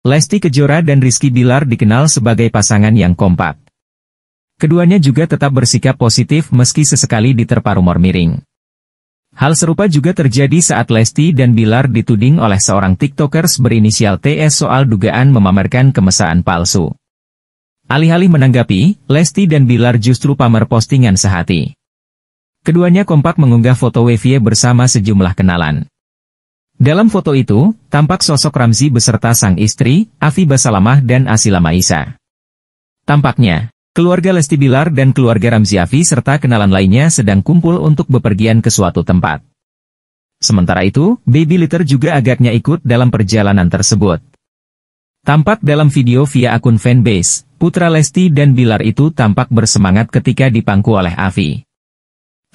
Lesti Kejora dan Rizky Bilar dikenal sebagai pasangan yang kompak. Keduanya juga tetap bersikap positif meski sesekali diterpa rumor miring. Hal serupa juga terjadi saat Lesti dan Bilar dituding oleh seorang tiktokers berinisial TS soal dugaan memamerkan kemesaan palsu. Alih-alih menanggapi, Lesti dan Bilar justru pamer postingan sehati. Keduanya kompak mengunggah foto Wevie bersama sejumlah kenalan. Dalam foto itu, tampak sosok Ramzi beserta sang istri, Afi Basalamah dan Asila Maisa. Tampaknya, keluarga Lesti Bilar dan keluarga Ramzi Afi serta kenalan lainnya sedang kumpul untuk bepergian ke suatu tempat. Sementara itu, Baby Litter juga agaknya ikut dalam perjalanan tersebut. Tampak dalam video via akun fanbase, putra Lesti dan Bilar itu tampak bersemangat ketika dipangku oleh Afi.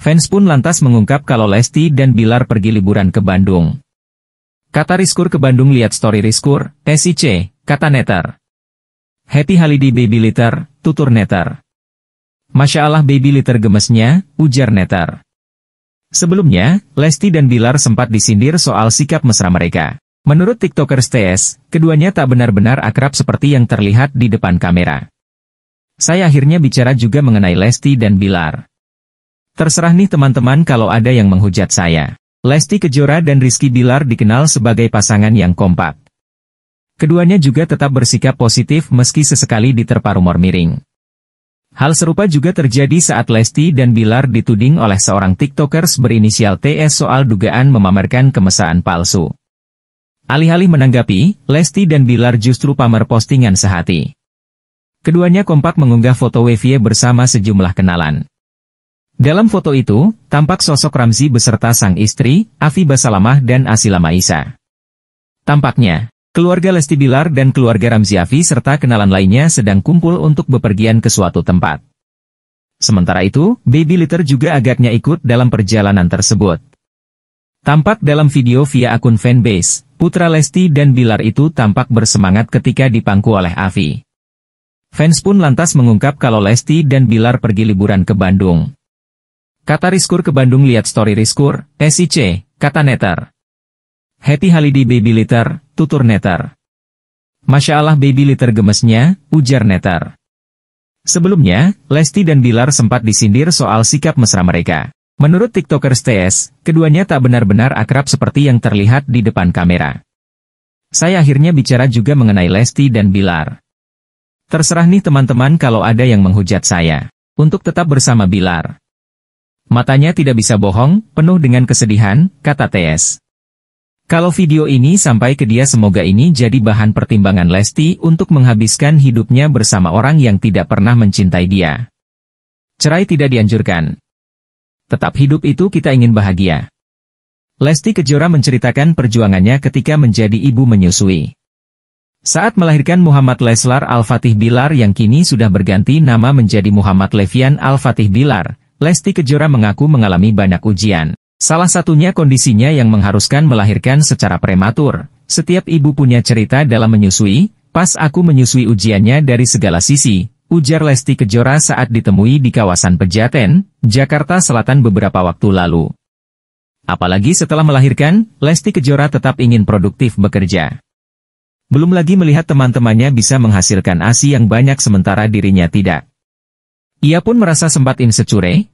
Fans pun lantas mengungkap kalau Lesti dan Bilar pergi liburan ke Bandung. Kata Rizkur ke Bandung lihat story Rizkur, SIC, kata Netter. Happy holiday baby litter, tutur Netter. Masya Allah baby litter gemesnya, ujar Netter. Sebelumnya, Lesti dan Bilar sempat disindir soal sikap mesra mereka. Menurut TikToker TS, keduanya tak benar-benar akrab seperti yang terlihat di depan kamera. Saya akhirnya bicara juga mengenai Lesti dan Bilar. Terserah nih teman-teman kalau ada yang menghujat saya. Lesti Kejora dan Rizky Bilar dikenal sebagai pasangan yang kompak. Keduanya juga tetap bersikap positif meski sesekali diterpa rumor miring. Hal serupa juga terjadi saat Lesti dan Bilar dituding oleh seorang TikTokers berinisial TS soal dugaan memamerkan kemesraan palsu. Alih-alih menanggapi, Lesti dan Bilar justru pamer postingan sehati. Keduanya kompak mengunggah foto Wevie bersama sejumlah kenalan. Dalam foto itu, tampak sosok Ramzi beserta sang istri, Afi Basalamah dan Asila Maisa. Tampaknya, keluarga Lesti Bilar dan keluarga Ramzi Afi serta kenalan lainnya sedang kumpul untuk bepergian ke suatu tempat. Sementara itu, Baby Litter juga agaknya ikut dalam perjalanan tersebut. Tampak dalam video via akun fanbase, putra Lesti dan Bilar itu tampak bersemangat ketika dipangku oleh Afi. Fans pun lantas mengungkap kalau Lesti dan Bilar pergi liburan ke Bandung. Kata Riskur ke Bandung lihat story Riskur, SIC, kata Netter. Happy holiday baby litter, tutur Netter. Masya Allah baby litter gemesnya, ujar Netter. Sebelumnya, Lesti dan Bilar sempat disindir soal sikap mesra mereka. Menurut tiktoker TS, keduanya tak benar-benar akrab seperti yang terlihat di depan kamera. Saya akhirnya bicara juga mengenai Lesti dan Bilar. Terserah nih teman-teman kalau ada yang menghujat saya. Untuk tetap bersama Bilar. Matanya tidak bisa bohong, penuh dengan kesedihan, kata TS. Kalau video ini sampai ke dia semoga ini jadi bahan pertimbangan Lesti untuk menghabiskan hidupnya bersama orang yang tidak pernah mencintai dia. Cerai tidak dianjurkan. Tetap hidup itu kita ingin bahagia. Lesti Kejora menceritakan perjuangannya ketika menjadi ibu menyusui. Saat melahirkan Muhammad Leslar Al-Fatih Bilar yang kini sudah berganti nama menjadi Muhammad Levian Al-Fatih Bilar, Lesti Kejora mengaku mengalami banyak ujian. Salah satunya kondisinya yang mengharuskan melahirkan secara prematur. Setiap ibu punya cerita dalam menyusui, pas aku menyusui ujiannya dari segala sisi, ujar Lesti Kejora saat ditemui di kawasan Pejaten, Jakarta Selatan beberapa waktu lalu. Apalagi setelah melahirkan, Lesti Kejora tetap ingin produktif bekerja. Belum lagi melihat teman-temannya bisa menghasilkan ASI yang banyak sementara dirinya tidak. Ia pun merasa sempat insecure,